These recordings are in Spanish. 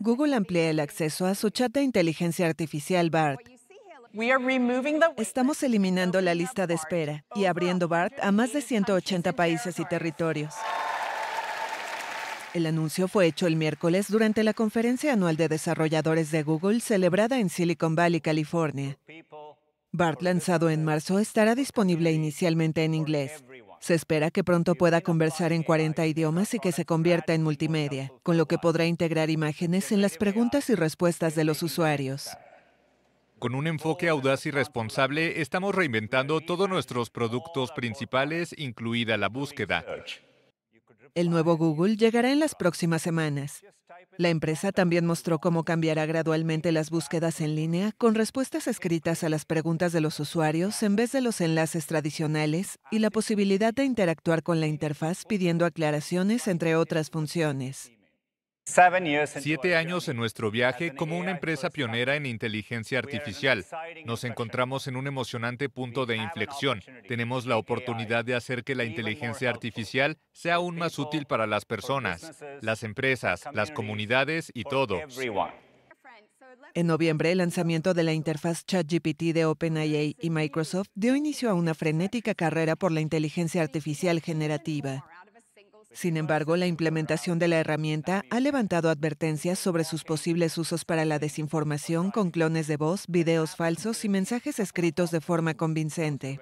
Google amplía el acceso a su chat de inteligencia artificial BART. Estamos eliminando la lista de espera y abriendo BART a más de 180 países y territorios. El anuncio fue hecho el miércoles durante la conferencia anual de desarrolladores de Google celebrada en Silicon Valley, California. BART lanzado en marzo estará disponible inicialmente en inglés se espera que pronto pueda conversar en 40 idiomas y que se convierta en multimedia, con lo que podrá integrar imágenes en las preguntas y respuestas de los usuarios. Con un enfoque audaz y responsable, estamos reinventando todos nuestros productos principales, incluida la búsqueda. El nuevo Google llegará en las próximas semanas. La empresa también mostró cómo cambiará gradualmente las búsquedas en línea con respuestas escritas a las preguntas de los usuarios en vez de los enlaces tradicionales y la posibilidad de interactuar con la interfaz pidiendo aclaraciones entre otras funciones. Siete años en nuestro viaje como una empresa pionera en inteligencia artificial. Nos encontramos en un emocionante punto de inflexión. Tenemos la oportunidad de hacer que la inteligencia artificial sea aún más útil para las personas, las empresas, las comunidades y todo. En noviembre, el lanzamiento de la interfaz ChatGPT de OpenIA y Microsoft dio inicio a una frenética carrera por la inteligencia artificial generativa. Sin embargo, la implementación de la herramienta ha levantado advertencias sobre sus posibles usos para la desinformación con clones de voz, videos falsos y mensajes escritos de forma convincente.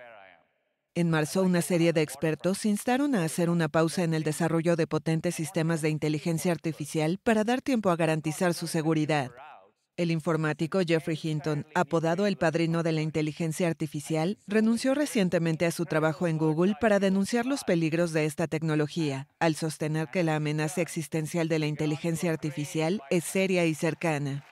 En marzo, una serie de expertos instaron a hacer una pausa en el desarrollo de potentes sistemas de inteligencia artificial para dar tiempo a garantizar su seguridad. El informático Jeffrey Hinton, apodado el padrino de la inteligencia artificial, renunció recientemente a su trabajo en Google para denunciar los peligros de esta tecnología, al sostener que la amenaza existencial de la inteligencia artificial es seria y cercana.